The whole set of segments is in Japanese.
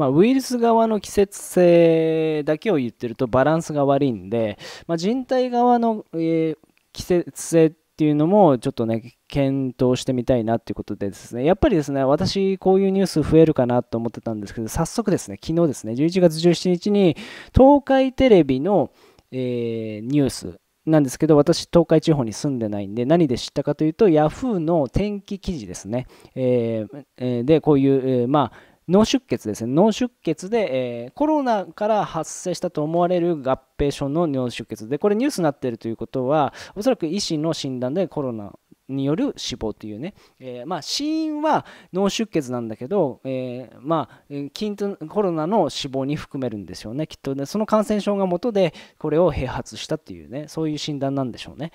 まあ、ウイルス側の季節性だけを言ってるとバランスが悪いんで、まあ、人体側の、えー、季節性っていうのもちょっとね検討してみたいなっていうことでですねやっぱりですね私こういうニュース増えるかなと思ってたんですけど早速ですね昨日ですね11月17日に東海テレビの、えー、ニュースなんですけど私東海地方に住んでないんで何で知ったかというと Yahoo の天気記事ですね、えー、でこういう、えー、まあ脳出血ですね脳出血で、えー、コロナから発生したと思われる合併症の脳出血でこれニュースになっているということはおそらく医師の診断でコロナによる死亡というね、えー、まあ、死因は脳出血なんだけど、えー、まあ、筋コロナの死亡に含めるんですよねきっとねその感染症が元でこれを併発したっていうねそういう診断なんでしょうね、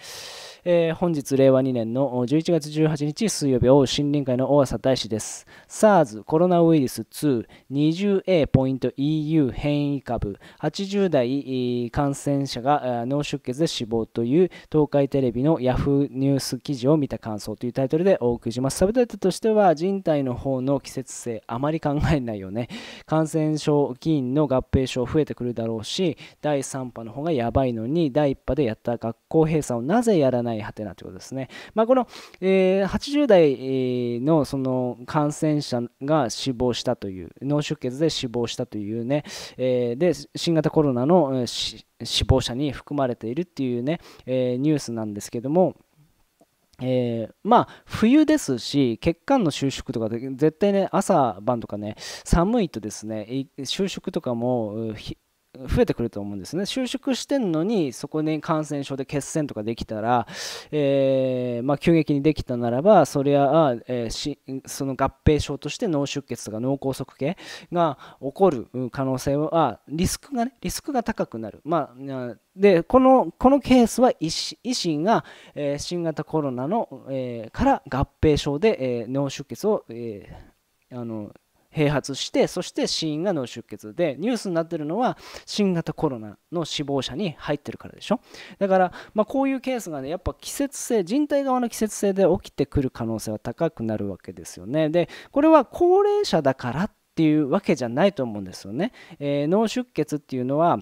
えー、本日令和2年の11月18日水曜日を森林会の大浅大使です SARS コロナウイルス 220A.EU 変異株80代感染者が脳出血で死亡という東海テレビのヤフーニュース記事を見見た感想というタイトルでお送りします。サブタイトルとしては、人体の方の季節性、あまり考えないよね。感染症、議員の合併症増えてくるだろうし、第3波の方がやばいのに、第1波でやった学校閉鎖をなぜやらないはてなということですね。まあ、この、えー、80代のその感染者が死亡したという、脳出血で死亡したというね、えー、で、新型コロナの死亡者に含まれているっていうね、えー、ニュースなんですけども、えー、まあ冬ですし血管の収縮とかで絶対ね朝晩とかね寒いとですね収縮とかも増えてくると思うんですね収縮してんのにそこに感染症で血栓とかできたら、えー、まあ、急激にできたならばそれは、えー、その合併症として脳出血とか脳梗塞系が起こる可能性はリスクがねリスクが高くなる、まあ、でこのこのケースは医師が、えー、新型コロナの、えから合併症で、え脳出血を、えあの併発してそして死因が脳出血でニュースになってるのは新型コロナの死亡者に入ってるからでしょだから、まあ、こういうケースがねやっぱ季節性人体側の季節性で起きてくる可能性は高くなるわけですよねでこれは高齢者だからっていうわけじゃないと思うんですよね、えー、脳出血っていうのは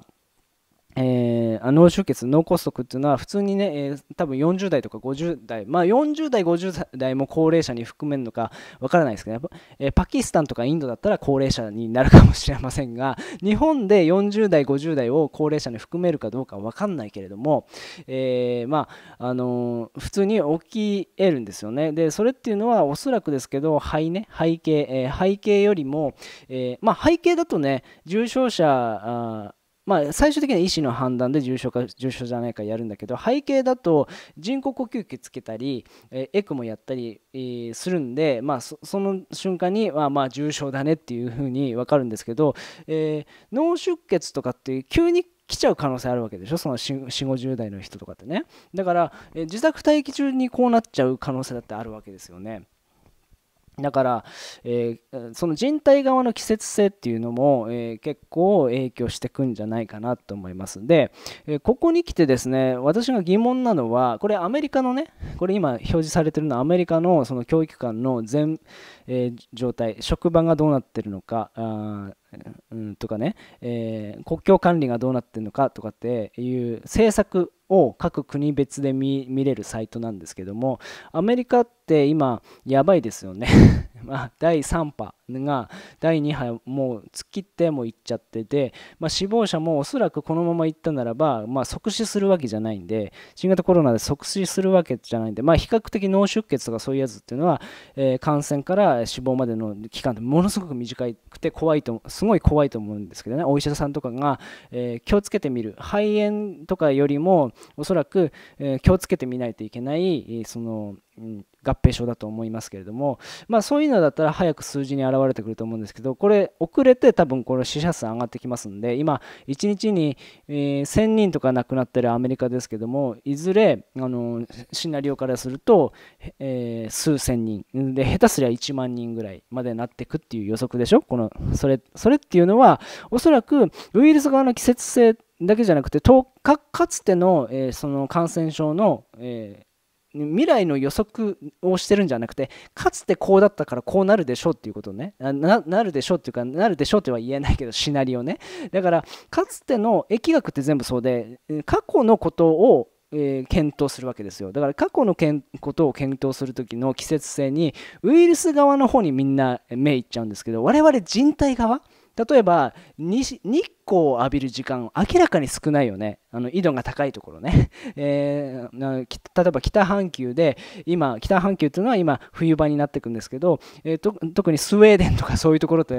えー、脳出血、脳梗塞っていうのは普通にね、えー、多分40代とか50代、まあ、40代、50代も高齢者に含めるのかわからないですけど、ね、えー、パキスタンとかインドだったら高齢者になるかもしれませんが、日本で40代、50代を高齢者に含めるかどうかわかんないけれども、えー、まあ、あのー、普通に起き得るんですよね。で、それっていうのはおそらくですけど、肺ね、背景、えー、よりも、えー、まあ、背景だとね、重症者、あまあ、最終的には医師の判断で重症か重症じゃないかやるんだけど背景だと人工呼吸器つけたり、えエクモやったり、するんで、まあ、その瞬間に、はまあ重症だねっていうふうに分かるんですけど、えー、脳出血とかって急に来ちゃう可能性あるわけでしょその4 5 0代の人とかってねだから、え自宅待機中にこうなっちゃう可能性だってあるわけですよね。だから、えー、その人体側の季節性っていうのも、えー、結構影響してくんじゃないかなと思いますで、えー、ここに来てですね私が疑問なのはこれアメリカのねこれ今表示されてるのはアメリカのその教育館の全、え状態職場がどうなってるのかあうん、とかね、えー、国境管理がどうなってるのかとかっていう政策を各国別で見れるサイトなんですけどもアメリカって今やばいですよね まあ、第3波が第2波もう突っ切ってもうっちゃってて、まあ、死亡者もおそらくこのまま行ったならば、まあ、即死するわけじゃないんで新型コロナで即死するわけじゃないんで、まあ、比較的脳出血とかそういうやつっていうのは、えー、感染から死亡までの期間ってものすごく短くて怖いとすごい怖いと思うんですけどねお医者さんとかが、えー、気をつけてみる肺炎とかよりもおそらく、えー、気をつけてみないといけない、その、うん合併症だと思いますけれども、まあ、そういうのだったら早く数字に表れてくると思うんですけどこれ遅れて多分この死者数上がってきますんで今1日に、えー、1000人とか亡くなってるアメリカですけどもいずれあのシナリオからすると、えー、数千人で下手すりゃ1万人ぐらいまでなっていくっていう予測でしょこのそれそれっていうのはおそらくウイルス側の季節性だけじゃなくてかつての,、えー、その感染症の、えー未来の予測をしてるんじゃなくてかつてこうだったからこうなるでしょうっていうことねなるでしょうっていうかなるでしょうっては言えないけどシナリオねだからかつての疫学って全部そうで過去のことをえー、検討するわけですよだから過去のけんことを検討する時の季節性にウイルス側の方にみんな目いっちゃうんですけど我々人体側例えば日光を浴びる時間明らかに少ないよねあの緯度が高いところね、えー、例えば北半球で今北半球というのは今冬場になっていくんですけど、えー、と特にスウェーデンとかそういうところと,、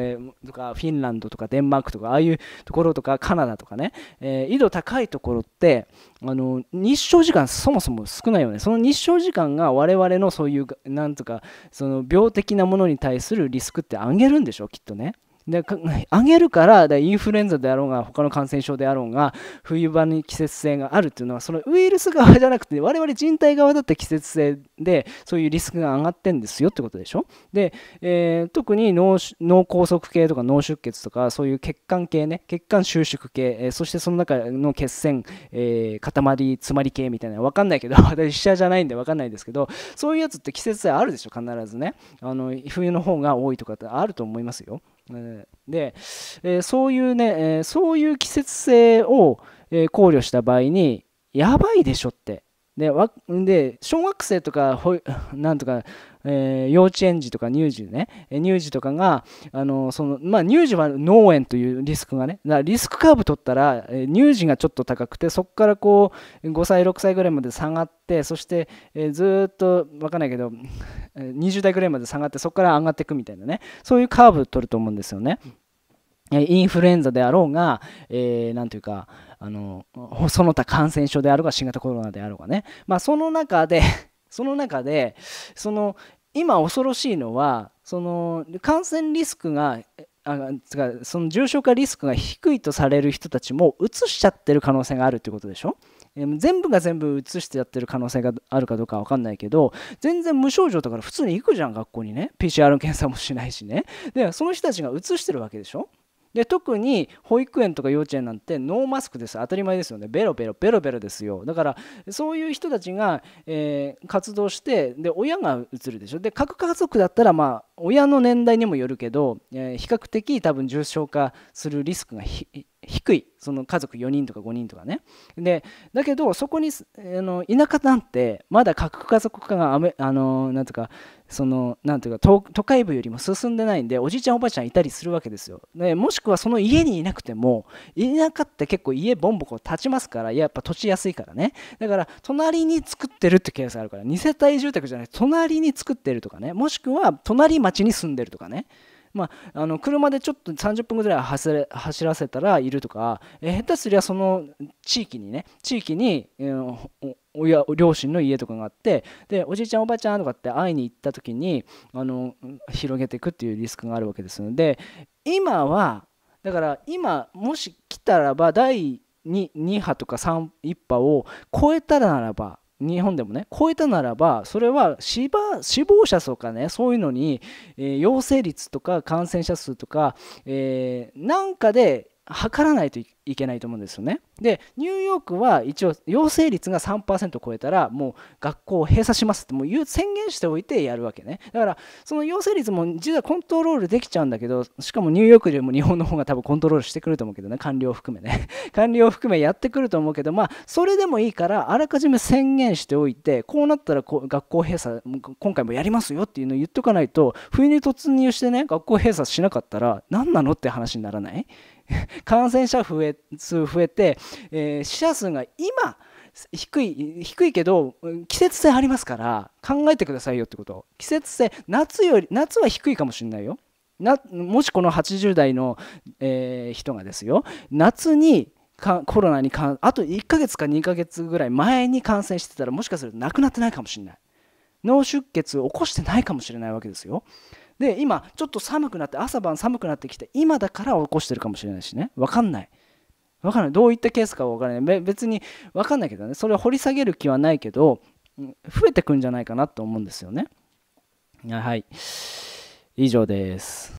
とかフィンランドとかデンマークとかああいうところとかカナダとかね、えー、緯度高いところってあの日照時間そもそも少ないよねその日照時間が我々のそういうなんとかその病的なものに対するリスクって上げるんでしょうきっとね。で 上げるからでインフルエンザであろうが他の感染症であろうが冬場に季節性があるっていうのはそのウイルス側じゃなくて我々人体側だって季節性でそういうリスクが上がってんですよってことでしょで、えー、特に脳梗塞系とか脳出血とかそういう血管系ね血管収縮系、えー、そしてその中の血栓、えー、塊詰まり系みたいな分かんないけど 私医者じゃないんで分かんないですけどそういうやつって季節性あるでしょ必ずねあの冬の方が多いとかってあると思いますよで、えそういうね、えそういう季節性を、え考慮した場合にやばいでしょってでわで小学生とかほ なんとか、えー、幼稚園児とか乳児ね乳児とかがあのその、まあ、乳児は脳炎というリスクがねだリスクカーブ取ったら、え乳児がちょっと高くてそこからこう5歳6歳ぐらいまで下がってそして、えー、ずっと分かんないけど20代ぐらいまで下がってそこから上がっていくみたいなねそういうカーブ取ると思うんですよね。インフルエンザであろうが、えー、なんていうか、あの、その他感染症であろうが、新型コロナであろうがね。まあ、その中で その中で、その、今恐ろしいのは、その、感染リスクが、あその重症化リスクが低いとされる人たちも移しちゃってる可能性があるということでしょ全部が全部移してやってる可能性があるかどうか分かんないけど全然無症状だから普通に行くじゃん学校にね PCR 検査もしないしねでその人たちが移してるわけでしょで特に保育園とか幼稚園なんてノーマスクです当たり前ですよねベロベロベロベロですよだからそういう人たちが、えー、活動してで親がうつるでしょで核家族だったらまあ親の年代にもよるけど、えー、比較的多分重症化するリスクが低いその家族4人とか5人とかねでだけどそこにあの田舎なんてまだ核家族化があめあのなんとかそのなんていうか都会部よりも進んでないんでおじいちゃんおばあちゃんいたりするわけですよでもしくはその家にいなくても田舎って結構家ボンボコ立ちますからやっぱ土地安いからねだから隣に作ってるってケースがあるから2世帯住宅じゃなくて隣に作ってるとかねもしくは隣町に住んでるとかねまあ、あの車でちょっと30分ぐらい走らせたらいるとか、え下手すりゃその地域にね地域に、えー、親両親の家とかがあってでおじいちゃんおばあちゃんとかって会いに行った時にあの広げていくっていうリスクがあるわけですので今はだから今もし来たらば第 2, 2波とか3 1波を超えたらならば日本でもね超えたならばそれは死死亡者とかねそういうのに、えー、陽性率とか感染者数とか、えー、なんかで測らないといけないと思うんですよね。でニューヨークは一応陽性率が3%超えたらもう学校を閉鎖しますってもう宣言しておいてやるわけねだからその陽性率も実はコントロールできちゃうんだけどしかもニューヨークよりも日本の方が多分コントロールしてくると思うけどね官僚含めね 官僚含めやってくると思うけどまあそれでもいいからあらかじめ宣言しておいてこうなったらこう学校閉鎖今回もやりますよっていうのを言っとかないと冬に突入してね学校閉鎖しなかったら何なのって話にならない 感染者増え数増えて、えー、死者数が今低い低いけど季節性ありますから考えてくださいよってこと季節性夏より夏は低いかもしれないよなもしこの80代の、えー、人がですよ夏にコロナにかあと1ヶ月か2ヶ月ぐらい前に感染してたらもしかすると亡くなってないかもしれない脳出血を起こしてないかもしれないわけですよで今ちょっと寒くなって朝晩寒くなってきて今だから起こしてるかもしれないしね分かんない分かんないどういったケースか分からない別に分かんないけどねそれを掘り下げる気はないけど増えてくんじゃないかなと思うんですよねはい以上です